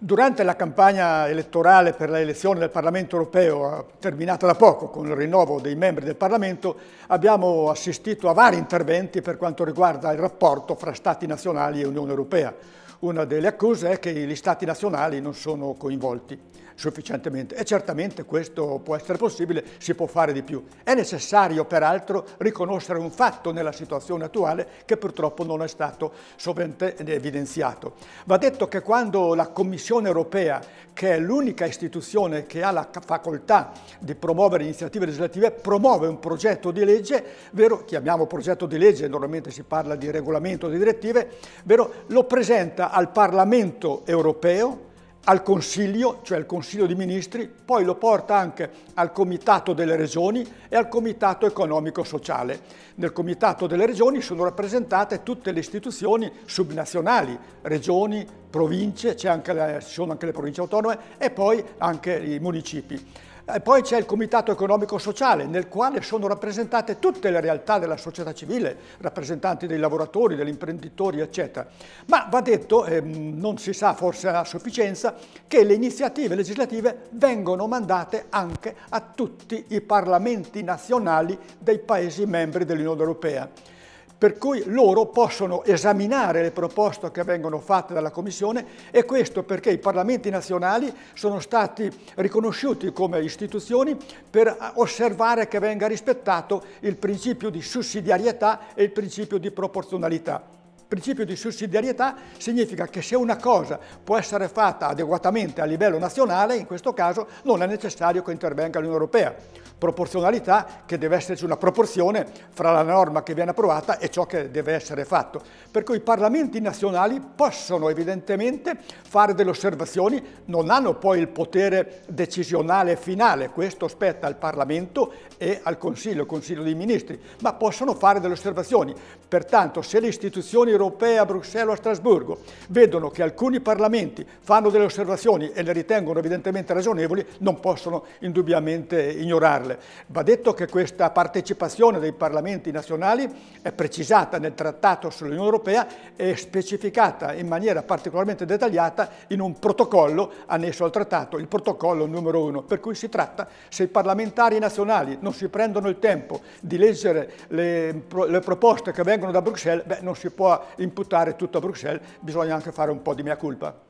Durante la campagna elettorale per l'elezione del Parlamento europeo, eh, terminata da poco con il rinnovo dei membri del Parlamento, abbiamo assistito a vari interventi per quanto riguarda il rapporto fra Stati nazionali e Unione Europea. Una delle accuse è che gli stati nazionali non sono coinvolti sufficientemente e certamente questo può essere possibile, si può fare di più. È necessario peraltro riconoscere un fatto nella situazione attuale che purtroppo non è stato sovente evidenziato. Va detto che quando la Commissione europea, che è l'unica istituzione che ha la facoltà di promuovere iniziative legislative, promuove un progetto di legge, vero, chiamiamo progetto di legge, normalmente si parla di regolamento di direttive, vero, lo presenta al Parlamento europeo, al Consiglio, cioè al Consiglio dei Ministri, poi lo porta anche al Comitato delle Regioni e al Comitato Economico Sociale. Nel Comitato delle Regioni sono rappresentate tutte le istituzioni subnazionali, regioni, province, ci sono anche le province autonome e poi anche i municipi. E poi c'è il Comitato Economico Sociale, nel quale sono rappresentate tutte le realtà della società civile, rappresentanti dei lavoratori, degli imprenditori, eccetera. Ma va detto, eh, non si sa forse a sufficienza, che le iniziative legislative vengono mandate anche a tutti i parlamenti nazionali dei Paesi membri dell'Unione Europea per cui loro possono esaminare le proposte che vengono fatte dalla Commissione e questo perché i Parlamenti nazionali sono stati riconosciuti come istituzioni per osservare che venga rispettato il principio di sussidiarietà e il principio di proporzionalità principio di sussidiarietà significa che se una cosa può essere fatta adeguatamente a livello nazionale, in questo caso non è necessario che intervenga l'Unione Europea. Proporzionalità che deve esserci una proporzione fra la norma che viene approvata e ciò che deve essere fatto. Per cui i parlamenti nazionali possono evidentemente fare delle osservazioni, non hanno poi il potere decisionale finale, questo spetta al Parlamento e al Consiglio, il Consiglio dei Ministri, ma possono fare delle osservazioni. Pertanto se le istituzioni europee a Bruxelles o a Strasburgo vedono che alcuni parlamenti fanno delle osservazioni e le ritengono evidentemente ragionevoli, non possono indubbiamente ignorarle. Va detto che questa partecipazione dei parlamenti nazionali è precisata nel Trattato sull'Unione Europea e specificata in maniera particolarmente dettagliata in un protocollo annesso al Trattato, il protocollo numero uno, per cui si tratta se i parlamentari nazionali non si prendono il tempo di leggere le, le proposte che vengono da Bruxelles, beh, non si può imputare tutto a Bruxelles, bisogna anche fare un po' di mia colpa.